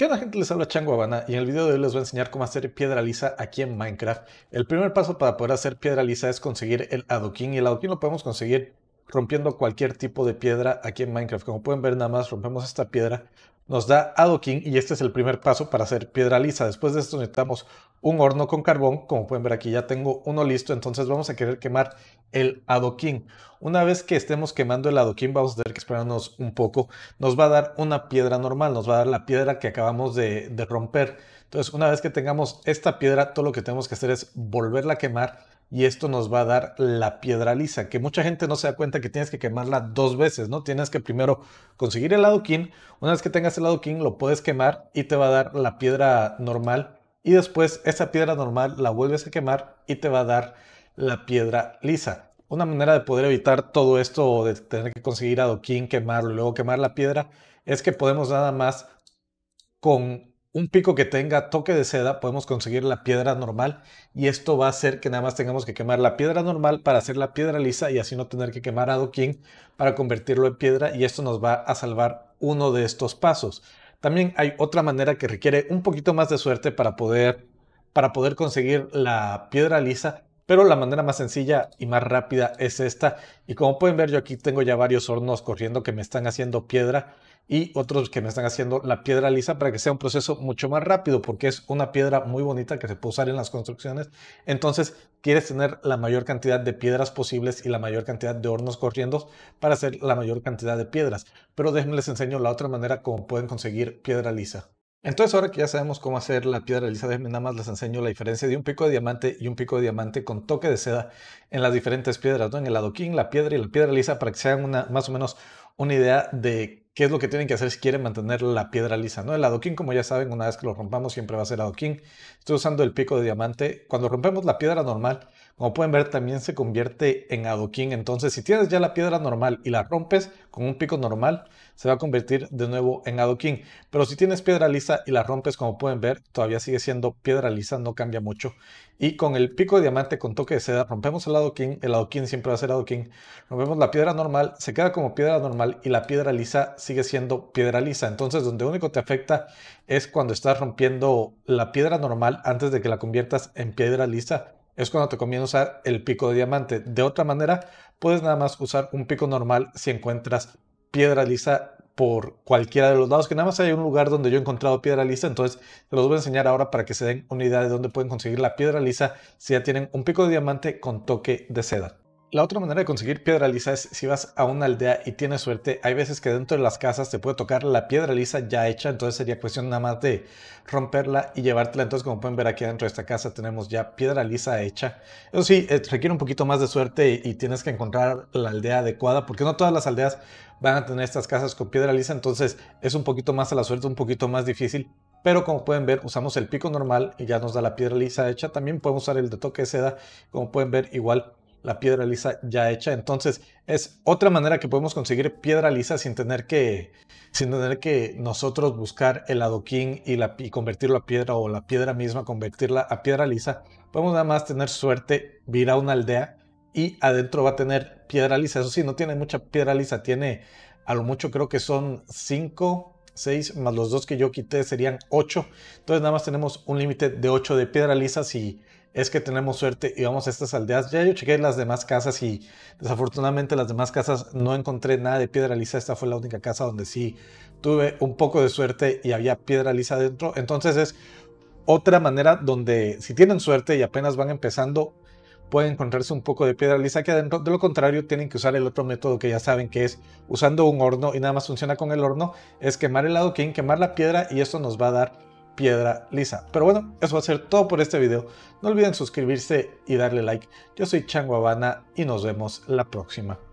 ¿Qué onda gente? Les habla Chango Habana y en el video de hoy les voy a enseñar cómo hacer piedra lisa aquí en Minecraft. El primer paso para poder hacer piedra lisa es conseguir el adoquín y el adoquín lo podemos conseguir rompiendo cualquier tipo de piedra aquí en Minecraft. Como pueden ver, nada más rompemos esta piedra. Nos da adoquín y este es el primer paso para hacer piedra lisa. Después de esto necesitamos un horno con carbón. Como pueden ver aquí ya tengo uno listo. Entonces vamos a querer quemar el adoquín. Una vez que estemos quemando el adoquín vamos a tener que esperarnos un poco. Nos va a dar una piedra normal. Nos va a dar la piedra que acabamos de, de romper. Entonces, una vez que tengamos esta piedra, todo lo que tenemos que hacer es volverla a quemar y esto nos va a dar la piedra lisa, que mucha gente no se da cuenta que tienes que quemarla dos veces, ¿no? Tienes que primero conseguir el adoquín, una vez que tengas el adoquín lo puedes quemar y te va a dar la piedra normal y después esa piedra normal la vuelves a quemar y te va a dar la piedra lisa. Una manera de poder evitar todo esto o de tener que conseguir adoquín, quemarlo y luego quemar la piedra es que podemos nada más con un pico que tenga toque de seda, podemos conseguir la piedra normal y esto va a hacer que nada más tengamos que quemar la piedra normal para hacer la piedra lisa y así no tener que quemar a adoquín para convertirlo en piedra y esto nos va a salvar uno de estos pasos. También hay otra manera que requiere un poquito más de suerte para poder, para poder conseguir la piedra lisa pero la manera más sencilla y más rápida es esta. Y como pueden ver, yo aquí tengo ya varios hornos corriendo que me están haciendo piedra y otros que me están haciendo la piedra lisa para que sea un proceso mucho más rápido porque es una piedra muy bonita que se puede usar en las construcciones. Entonces quieres tener la mayor cantidad de piedras posibles y la mayor cantidad de hornos corriendo para hacer la mayor cantidad de piedras. Pero déjenme les enseño la otra manera como pueden conseguir piedra lisa. Entonces ahora que ya sabemos cómo hacer la piedra lisa, déjenme nada más les enseño la diferencia de un pico de diamante y un pico de diamante con toque de seda en las diferentes piedras, ¿no? en el adoquín, la piedra y la piedra lisa para que se hagan una, más o menos una idea de qué es lo que tienen que hacer si quieren mantener la piedra lisa. ¿no? El adoquín, como ya saben, una vez que lo rompamos siempre va a ser adoquín. Estoy usando el pico de diamante. Cuando rompemos la piedra normal, como pueden ver, también se convierte en adoquín. Entonces, si tienes ya la piedra normal y la rompes con un pico normal, se va a convertir de nuevo en adoquín. Pero si tienes piedra lisa y la rompes, como pueden ver, todavía sigue siendo piedra lisa, no cambia mucho. Y con el pico de diamante con toque de seda rompemos el adoquín, el adoquín siempre va a ser adoquín. Rompemos la piedra normal, se queda como piedra normal y la piedra lisa sigue siendo piedra lisa. Entonces, donde único te afecta es cuando estás rompiendo la piedra normal antes de que la conviertas en piedra lisa es cuando te conviene usar el pico de diamante. De otra manera, puedes nada más usar un pico normal si encuentras piedra lisa por cualquiera de los lados, que nada más hay un lugar donde yo he encontrado piedra lisa, entonces te los voy a enseñar ahora para que se den una idea de dónde pueden conseguir la piedra lisa si ya tienen un pico de diamante con toque de seda. La otra manera de conseguir piedra lisa es si vas a una aldea y tienes suerte, hay veces que dentro de las casas te puede tocar la piedra lisa ya hecha, entonces sería cuestión nada más de romperla y llevártela. Entonces como pueden ver aquí dentro de esta casa tenemos ya piedra lisa hecha. Eso sí, eh, requiere un poquito más de suerte y, tienes que encontrar la aldea adecuada porque no todas las aldeas van a tener estas casas con piedra lisa, entonces es un poquito más a la suerte, un poquito más difícil, pero como pueden ver usamos el pico normal y ya nos da la piedra lisa hecha, también podemos usar el de toque de seda, como pueden ver igual la piedra lisa ya hecha. Entonces es otra manera que podemos conseguir piedra lisa sin tener que, sin tener que nosotros buscar el adoquín y, convertirlo a piedra o la piedra misma convertirla a piedra lisa. Podemos nada más tener suerte, ir a una aldea y adentro va a tener piedra lisa. Eso sí, no tiene mucha piedra lisa, tiene a lo mucho creo que son 5 6 más los dos que yo quité serían 8. Entonces nada más tenemos un límite de 8 de piedra lisa si es que tenemos suerte y vamos a estas aldeas. Ya yo chequé las demás casas y desafortunadamente las demás casas no encontré nada de piedra lisa. Esta fue la única casa donde sí tuve un poco de suerte y había piedra lisa adentro. Entonces es otra manera donde si tienen suerte y apenas van empezando pueden encontrarse un poco de piedra lisa aquí adentro. De lo contrario, tienen que usar el otro método que ya saben que es usando un horno y nada más funciona con el horno. Es quemar el lado adoquín, quemar la piedra y esto nos va a dar piedra lisa. Pero bueno, eso va a ser todo por este video. No olviden suscribirse y darle like. Yo soy Chango Habana y nos vemos la próxima.